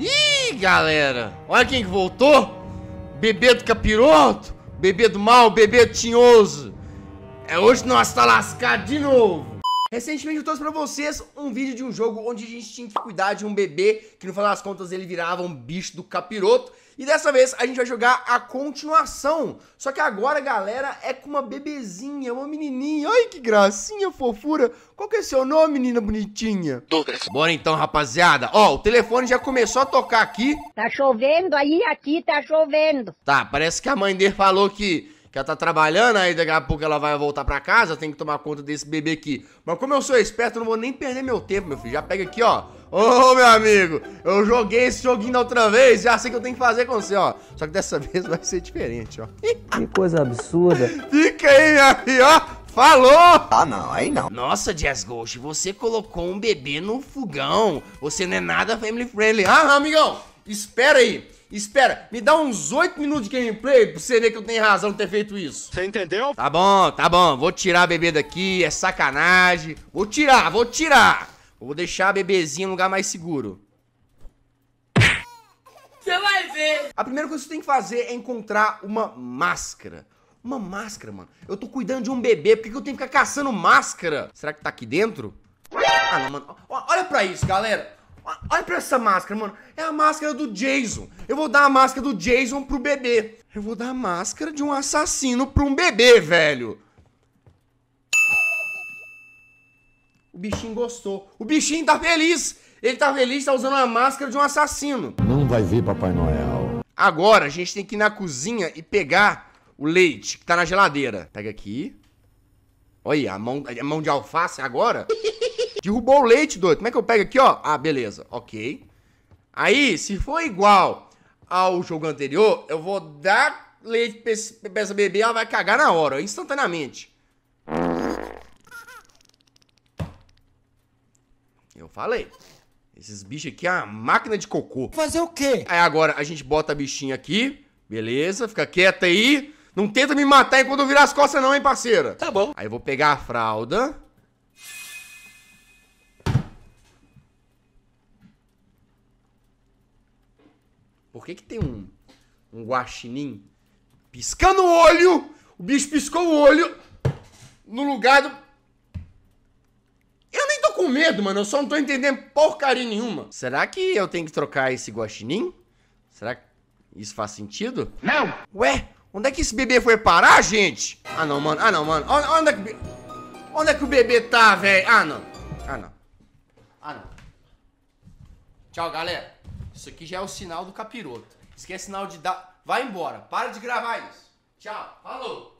Ih, galera! Olha quem que voltou! Bebê do capiroto! Bebê do mal, bebê do tinhoso! É hoje nós tá lascado de novo! Recentemente eu trouxe pra vocês um vídeo de um jogo onde a gente tinha que cuidar de um bebê, que no final das contas ele virava um bicho do capiroto. E dessa vez a gente vai jogar a continuação. Só que agora, galera, é com uma bebezinha, uma menininha. Ai, que gracinha, fofura. Qual que é seu nome, menina bonitinha? Douglas. Bora então, rapaziada. Ó, o telefone já começou a tocar aqui. Tá chovendo aí, aqui tá chovendo. Tá, parece que a mãe dele falou que que ela tá trabalhando, aí daqui a pouco ela vai voltar pra casa, tem que tomar conta desse bebê aqui. Mas como eu sou esperto, eu não vou nem perder meu tempo, meu filho. Já pega aqui, ó. Ô, oh, meu amigo, eu joguei esse joguinho da outra vez, já sei o que eu tenho que fazer com você, ó. Só que dessa vez vai ser diferente, ó. Que coisa absurda. Fica aí, minha filha, ó. Falou! Ah, não, aí não. Nossa, Jazz Ghost, você colocou um bebê no fogão. Você não é nada family friendly. Ah, amigão, espera aí. Espera, me dá uns 8 minutos de gameplay pra você ver que eu tenho razão de ter feito isso. Você entendeu? Tá bom, tá bom. Vou tirar a bebê daqui, é sacanagem. Vou tirar, vou tirar. Vou deixar a bebezinha em lugar mais seguro. Você vai ver. A primeira coisa que você tem que fazer é encontrar uma máscara. Uma máscara, mano. Eu tô cuidando de um bebê, por que, que eu tenho que ficar caçando máscara? Será que tá aqui dentro? Ah, não, mano. Olha pra isso, galera. Olha pra essa máscara, mano. É a máscara do Jason. Eu vou dar a máscara do Jason pro bebê. Eu vou dar a máscara de um assassino pra um bebê, velho. O bichinho gostou. O bichinho tá feliz. Ele tá feliz, tá usando a máscara de um assassino. Não vai ver Papai Noel. Agora a gente tem que ir na cozinha e pegar o leite que tá na geladeira. Pega aqui. Olha, a mão, a mão de alface agora. Derrubou o leite, doido. Como é que eu pego aqui, ó? Ah, beleza. Ok. Aí, se for igual ao jogo anterior, eu vou dar leite pra essa bebê, ela vai cagar na hora, instantaneamente. Eu falei. Esses bichos aqui é uma máquina de cocô. Fazer o quê? Aí agora a gente bota a bichinha aqui. Beleza, fica quieta aí. Não tenta me matar enquanto eu virar as costas não, hein, parceira. Tá bom. Aí eu vou pegar a fralda. Por que, que tem um, um guaxinim piscando o olho? O bicho piscou o olho no lugar do. Eu nem tô com medo, mano. Eu só não tô entendendo porcaria nenhuma. Será que eu tenho que trocar esse guaxinim? Será que isso faz sentido? Não! Ué, onde é que esse bebê foi parar, gente? Ah, não, mano. Ah, não, mano. Onde, onde é que. Onde é que o bebê tá, velho? Ah, não. Ah, não. Ah, não. Tchau, galera. Isso aqui já é o sinal do capiroto. Isso aqui é sinal de dar. Vai embora. Para de gravar isso. Tchau. Falou.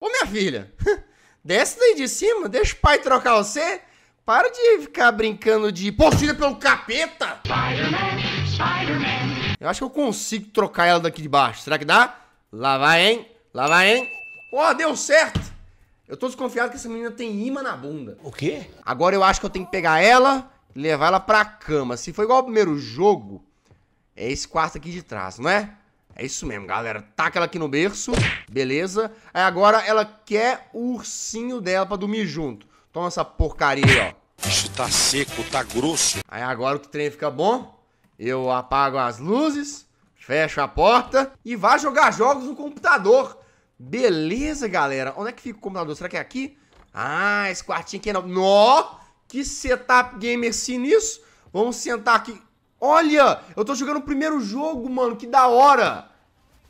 Ô minha filha, desce daí de cima, deixa o pai trocar você. Para de ficar brincando de possuída pelo capeta. Spider-Man, Spider-Man. Eu acho que eu consigo trocar ela daqui de baixo. Será que dá? Lá vai, hein? Lá vai, hein? Ó, oh, deu certo. Eu tô desconfiado que essa menina tem imã na bunda. O quê? Agora eu acho que eu tenho que pegar ela levar ela pra cama. Se foi igual ao primeiro jogo, é esse quarto aqui de trás, não é? É isso mesmo, galera. Taca ela aqui no berço, beleza. Aí agora ela quer o ursinho dela pra dormir junto. Toma essa porcaria aí, ó. Isso tá seco, tá grosso. Aí agora o trem fica bom. Eu apago as luzes, fecho a porta e vá jogar jogos no computador. Beleza, galera. Onde é que fica o computador? Será que é aqui? Ah, esse quartinho aqui é não. Nó! Que setup gamer sinistro. Vamos sentar aqui. Olha, eu tô jogando o primeiro jogo, mano. Que da hora.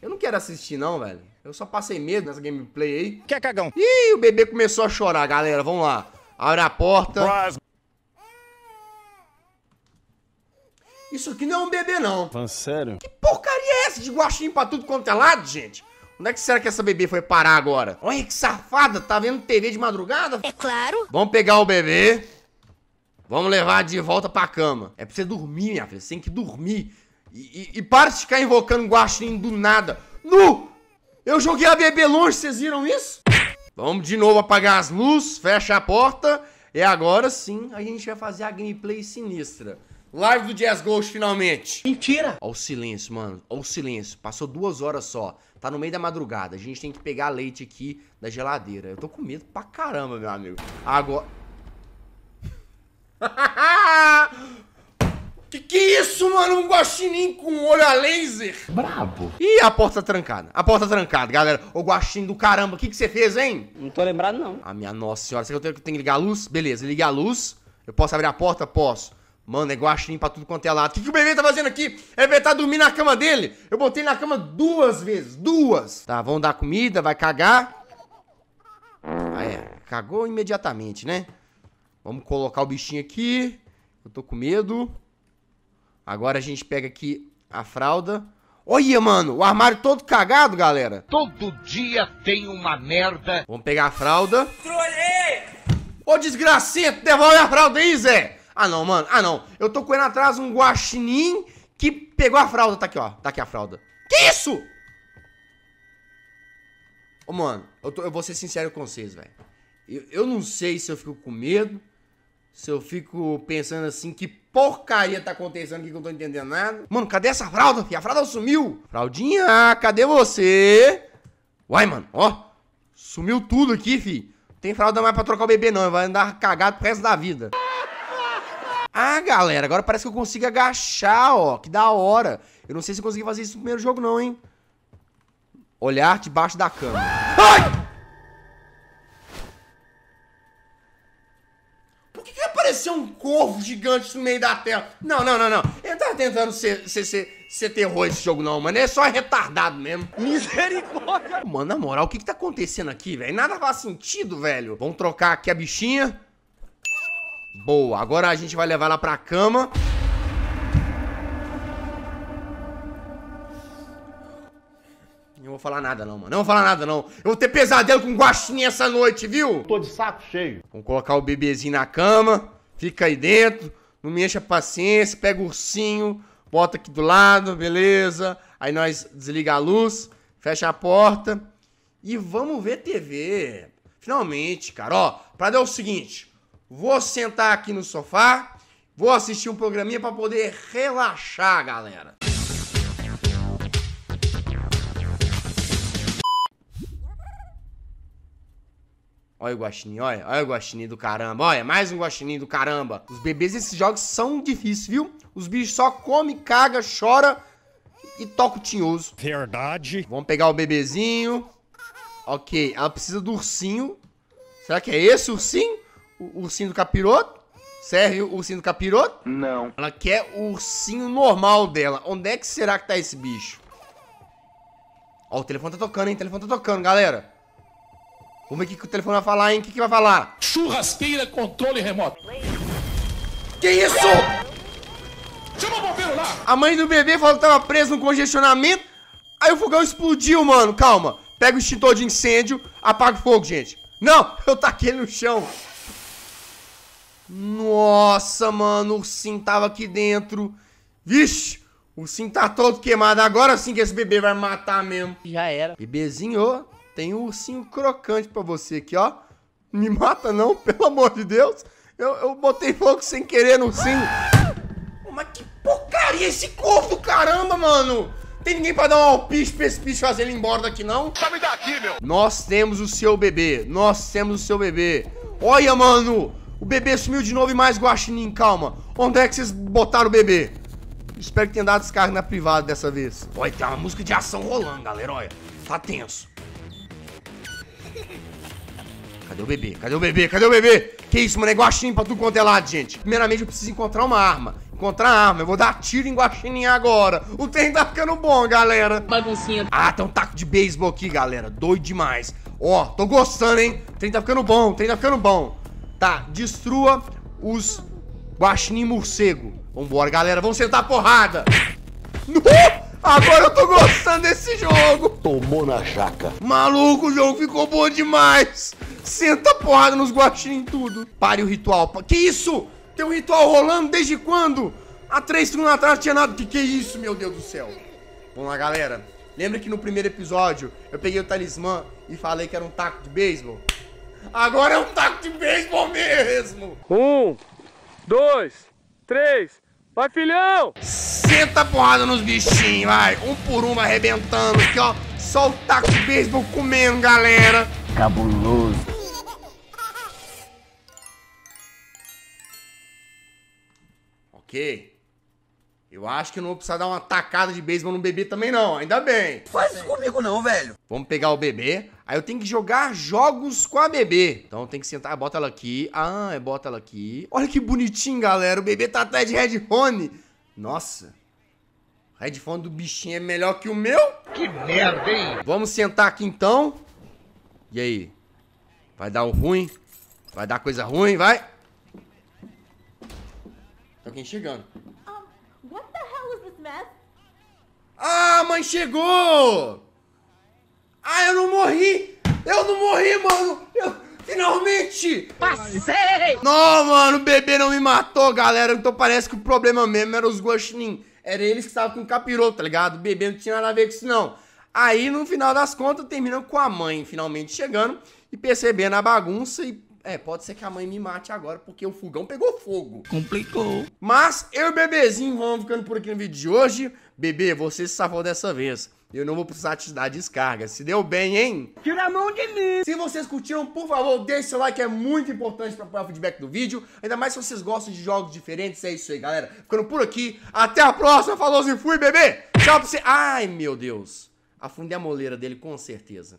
Eu não quero assistir, não, velho. Eu só passei medo nessa gameplay aí. Que é cagão? Ih, o bebê começou a chorar, galera. Vamos lá. Abre a porta. Isso aqui não é um bebê, não. Fã sério? Que porcaria é essa de guaxinho pra tudo quanto é lado, gente? Onde é que será que essa bebê foi parar agora? Olha que safada, tá vendo TV de madrugada? É claro. Vamos pegar o bebê. Vamos levar de volta pra cama. É pra você dormir, minha filha. Você tem que dormir. E, e, e para de ficar invocando guaxinim do nada. Nu! Eu joguei a bebê longe, vocês viram isso? Vamos de novo apagar as luzes, fecha a porta. E agora sim a gente vai fazer a gameplay sinistra. Live do Jazz Ghost finalmente. Mentira! Ó o silêncio, mano. Ó o silêncio. Passou duas horas só. Tá no meio da madrugada. A gente tem que pegar leite aqui da geladeira. Eu tô com medo pra caramba, meu amigo. Agora que que é isso, mano? Um guaxinim com olho a laser? Brabo. Ih, a porta trancada. A porta trancada, galera. Ô, guaxinim do caramba, o que que você fez, hein? Não tô lembrado, não. A minha nossa senhora, será que eu tenho, tenho que ligar a luz? Beleza, liguei a luz. Eu posso abrir a porta? Posso. Mano, é guaxinim pra tudo quanto é lado. O que, que o bebê tá fazendo aqui? É bebê tá dormindo na cama dele. Eu botei na cama duas vezes. Duas. Tá, vão dar comida, vai cagar. Ah, é. Cagou imediatamente, né? Vamos colocar o bichinho aqui. Eu tô com medo. Agora a gente pega aqui a fralda. Olha, mano, o armário todo cagado, galera. Todo dia tem uma merda. Vamos pegar a fralda. Trolei! Ô, desgracento, devolve a fralda aí, Zé. Ah, não, mano. Ah, não. Eu tô correndo atrás um guaxinim que pegou a fralda. Tá aqui, ó. Tá aqui a fralda. Que isso? Ô, mano, eu, tô, eu vou ser sincero com vocês, velho. Eu, eu não sei se eu fico com medo se eu fico pensando assim, que porcaria tá acontecendo aqui que eu não tô entendendo nada. Mano, cadê essa fralda, filho? A fralda sumiu. Fraldinha, cadê você? Uai, mano, ó. Sumiu tudo aqui, fi. Tem fralda mais pra trocar o bebê, não. Vai andar cagado pro resto da vida. Ah, galera, agora parece que eu consigo agachar, ó. Que da hora. Eu não sei se eu consegui fazer isso no primeiro jogo, não, hein. Olhar debaixo da cama. Ai! corvo gigante no meio da tela. Não, não, não, não. Ele tá tentando ser, ser, ser, ser terror esse jogo, não, mano. Ele é só retardado mesmo. Misericórdia! Mano, na moral, o que que tá acontecendo aqui, velho? Nada faz sentido, velho. Vamos trocar aqui a bichinha. Boa, agora a gente vai levar ela pra cama. Não vou falar nada não, mano. Não vou falar nada não. Eu vou ter pesadelo com guaxinim essa noite, viu? Tô de saco cheio. Vamos colocar o bebezinho na cama fica aí dentro, não me a paciência, pega o ursinho, bota aqui do lado, beleza. Aí nós desliga a luz, fecha a porta e vamos ver TV. Finalmente, cara, ó, pra dar o seguinte, vou sentar aqui no sofá, vou assistir um programinha para poder relaxar, galera. Olha o guaxinim, olha. Olha o guaxinim do caramba. Olha, mais um guaxinim do caramba. Os bebês esses jogos são difíceis, viu? Os bichos só come, caga, chora e toca o tinhoso. Verdade. Vamos pegar o bebezinho. Ok, ela precisa do ursinho. Será que é esse ursinho? O ursinho do capiroto? Serve o ursinho do capiroto? Não. Ela quer o ursinho normal dela. Onde é que será que tá esse bicho? Ó, o telefone tá tocando, hein? O telefone tá tocando, galera. Vamos ver o que, o telefone vai falar, hein? O que, que vai falar? Churrasqueira, controle remoto. Que isso? Chama o bombeiro lá! A mãe do bebê falou que tava preso no congestionamento. Aí o fogão explodiu, mano. Calma. Pega o extintor de incêndio, apaga o fogo, gente. Não, eu taquei no chão. Nossa, mano, o ursinho tava aqui dentro. Vixe, o ursinho tá todo queimado. Agora sim que esse bebê vai matar mesmo. Já era. Bebezinho, ô. Tem um ursinho crocante para você aqui, ó. Me mata não, pelo amor de Deus. Eu, eu botei fogo sem querer no ursinho. Ah! Mas que porcaria esse corpo do caramba, mano. Tem ninguém pra dar um alpiste pra esse bicho fazer ele embora daqui, não? me dar aqui, meu. Nós temos o seu bebê. Nós temos o seu bebê. Olha, mano. O bebê sumiu de novo e mais guaxinim. Calma. Onde é que vocês botaram o bebê? Espero que tenha dado descarga na privada dessa vez. Olha, tem uma música de ação rolando, galera. Olha, tá tenso. Cadê o bebê? Cadê o bebê? Cadê o bebê? Que isso, mano? É guaxinim pra tudo quanto é lado, gente. Primeiramente, eu preciso encontrar uma arma. Encontrar arma. Eu vou dar tiro em guaxinim agora. O trem tá ficando bom, galera. Baguncinha. Ah, tem um taco de beisebol aqui, galera. Doido demais. Ó, tô gostando, hein? O trem tá ficando bom. O trem tá ficando bom. Tá, destrua os guaxinim morcego. Vambora, galera. Vamos sentar a porrada. Uh! Agora eu tô gostando desse jogo. Tomou na jaca. Maluco, o jogo ficou bom demais. Senta porrada nos guaxinim tudo. Pare o ritual. Que isso? Tem um ritual rolando desde quando? Há três segundos atrás não tinha nada. Que que é isso, meu Deus do céu? Vamos lá, galera. Lembra que no primeiro episódio eu peguei o talismã e falei que era um taco de beisebol? Agora é um taco de beisebol mesmo. Um, dois, três... Vai, filhão! Senta a porrada nos bichinhos, vai. Um por um, arrebentando aqui, ó. Só o taco beisebol comendo, galera. Cabuloso. Ok. Eu acho que não vou precisar dar uma tacada de beisebol no bebê também não, ainda bem. Faz isso comigo não, velho. Vamos pegar o bebê, aí eu tenho que jogar jogos com a bebê. Então tem que sentar, bota ela aqui, ah, é bota ela aqui. Olha que bonitinho, galera, o bebê tá até de headphone. Nossa, o headphone do bichinho é melhor que o meu? Que merda, hein? Vamos sentar aqui então. E aí? Vai dar o ruim? Vai dar coisa ruim, vai? Tá alguém chegando. mãe chegou! Ah, eu não morri! Eu não morri, mano! Eu... Finalmente! Passei! Não, mano, o bebê não me matou, galera. Então parece que o problema mesmo era os guaxinim. Era eles que estavam com capiroto, tá ligado? O bebê não tinha nada a ver com isso, não. Aí, no final das contas, terminam com a mãe finalmente chegando e percebendo a bagunça e é, pode ser que a mãe me mate agora porque o fogão pegou fogo. Complicou. Mas eu e o bebezinho vamos ficando por aqui no vídeo de hoje. Bebê, você se safou dessa vez. Eu não vou precisar te dar descarga. Se deu bem, hein? Tira a mão de mim! Se vocês curtiram, por favor, deixe seu like. É muito importante para apoiar o feedback do vídeo. Ainda mais se vocês gostam de jogos diferentes. É isso aí, galera. Ficando por aqui. Até a próxima. Falou e fui, bebê! Tchau pra você. Ai, meu Deus. Afundei a moleira dele, com certeza.